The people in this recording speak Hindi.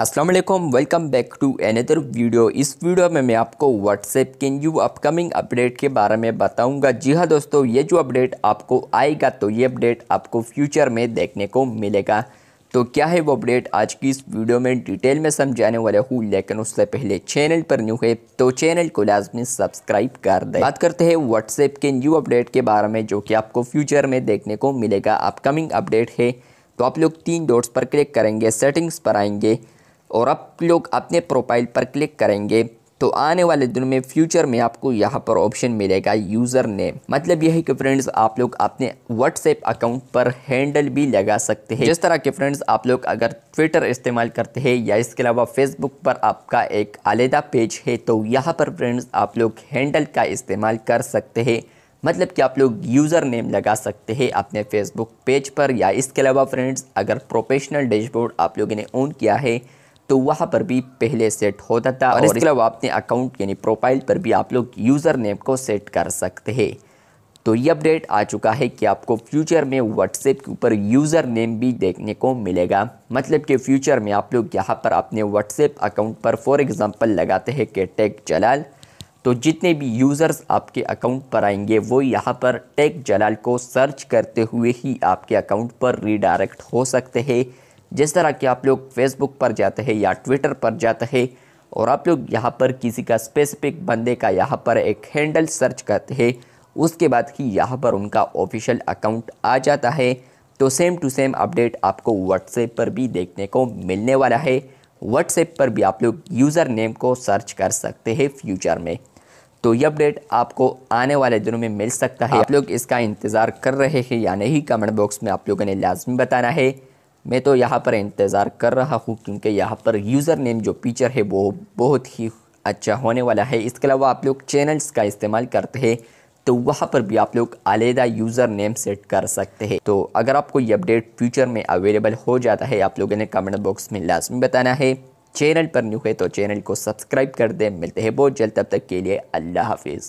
Aslam welcome back to another video इस वीडियो में मैं आपको व्हाट्सएप के न्यू अपकमिंग अपडेट के बारे में बताऊंगा जी हाँ दोस्तों ये जो अपडेट आपको आएगा तो ये अपडेट आपको फ्यूचर में देखने को मिलेगा तो क्या है वो अपडेट आज की इस वीडियो में डिटेल में समझाने वाले हूँ लेकिन उससे पहले चैनल पर न्यू है तो चैनल को लाजमी सब्सक्राइब कर दें बात करते हैं व्हाट्सएप के न्यू अपडेट के बारे में जो कि आपको फ्यूचर में देखने को मिलेगा अपकमिंग अपडेट है तो आप लोग तीन डॉट्स पर क्लिक करेंगे सेटिंग्स पर आएंगे और आप लोग अपने प्रोफाइल पर क्लिक करेंगे तो आने वाले दिनों में फ्यूचर में आपको यहाँ पर ऑप्शन मिलेगा यूज़र नेम मतलब यह है कि फ्रेंड्स आप लोग अपने व्हाट्सएप अकाउंट पर हैंडल भी लगा सकते हैं जिस तरह के फ्रेंड्स आप लोग अगर ट्विटर इस्तेमाल करते हैं या इसके अलावा फेसबुक पर आपका एक अलहदा पेज है तो यहाँ पर फ्रेंड्स आप लोग हैंडल का इस्तेमाल कर सकते हैं मतलब कि आप लोग यूज़र नेम लगा सकते हैं अपने फेसबुक पेज पर या इसके अलावा फ्रेंड्स अगर प्रोफेशनल डैशबोर्ड आप लोगों ने ऑन किया है तो वहाँ पर भी पहले सेट होता था और इसके अलावा अपने अकाउंट यानी प्रोफाइल पर भी आप लोग यूज़र नेम को सेट कर सकते हैं तो ये अपडेट आ चुका है कि आपको फ्यूचर में व्हाट्सएप के ऊपर यूज़र नेम भी देखने को मिलेगा मतलब कि फ्यूचर में आप लोग यहाँ पर अपने व्हाट्सएप अकाउंट पर फॉर एग्ज़ाम्पल लगाते हैं कि टेक जलाल तो जितने भी यूज़र्स आपके अकाउंट पर आएंगे वो यहाँ पर टेक जलाल को सर्च करते हुए ही आपके अकाउंट पर रिडायरेक्ट हो सकते हैं जिस तरह कि आप लोग फेसबुक पर जाते हैं या ट्विटर पर जाते हैं और आप लोग यहाँ पर किसी का स्पेसिफिक बंदे का यहाँ पर एक हैंडल सर्च करते हैं उसके बाद ही यहाँ पर उनका ऑफिशियल अकाउंट आ जाता है तो सेम टू सेम अपडेट आपको व्हाट्सएप पर भी देखने को मिलने वाला है व्हाट्सएप पर भी आप लोग यूज़र नेम को सर्च कर सकते हैं फ्यूचर में तो ये अपडेट आपको आने वाले दिनों में मिल सकता है आप लोग इसका इंतज़ार कर रहे हैं या नहीं कमेंट बॉक्स में आप लोगों ने लाजमी बताना है मैं तो यहाँ पर इंतज़ार कर रहा हूँ क्योंकि यहाँ पर यूज़र नेम जो फीचर है वो बहुत ही अच्छा होने वाला है इसके अलावा आप लोग चैनल्स का इस्तेमाल करते हैं तो वहाँ पर भी आप लोग अलहदा यूज़र नेम सेट कर सकते हैं तो अगर आपको ये अपडेट फ्यूचर में अवेलेबल हो जाता है आप लोगों ने कमेंट बॉक्स में लाजमी बताना है चैनल पर न्यू है तो चैनल को सब्सक्राइब कर दें मिलते हैं बहुत जल्द तब तक के लिए अल्लाह हाफिज़